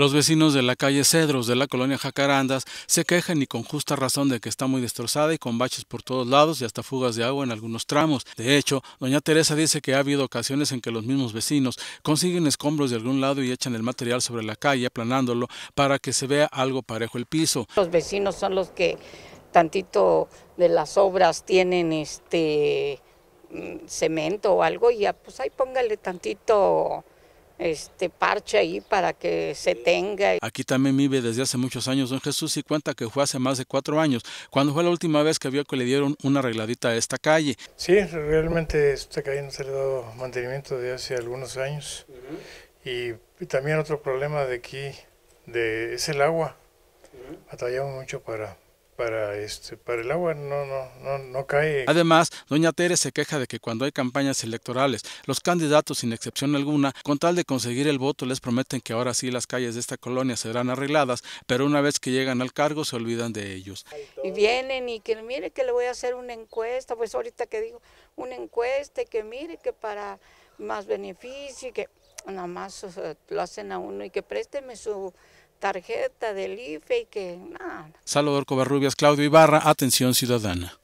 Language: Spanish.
Los vecinos de la calle Cedros de la colonia Jacarandas se quejan y con justa razón de que está muy destrozada y con baches por todos lados y hasta fugas de agua en algunos tramos. De hecho, doña Teresa dice que ha habido ocasiones en que los mismos vecinos consiguen escombros de algún lado y echan el material sobre la calle aplanándolo para que se vea algo parejo el piso. Los vecinos son los que tantito de las obras tienen este mm, cemento o algo y ya pues ahí póngale tantito este parche ahí para que se tenga. Aquí también vive desde hace muchos años don Jesús y cuenta que fue hace más de cuatro años, cuando fue la última vez que vio que le dieron una arregladita a esta calle. Sí, realmente esta calle no se le ha dado mantenimiento de hace algunos años y también otro problema de aquí de, es el agua. Uh mucho para este, para, el agua no, cae. Además, doña Teres se queja de que cuando hay campañas electorales, los candidatos, sin excepción alguna, con tal de conseguir el voto, les prometen que ahora sí las calles de esta colonia serán arregladas, pero una vez que llegan al cargo se olvidan de ellos. Y vienen y que mire que le voy a hacer una encuesta, pues ahorita que digo, una encuesta y que mire que para más beneficio y que nada más lo hacen a uno y que présteme su tarjeta del IFE y que nada. Salvador Covarrubias, Claudio Ibarra, Atención Ciudadana.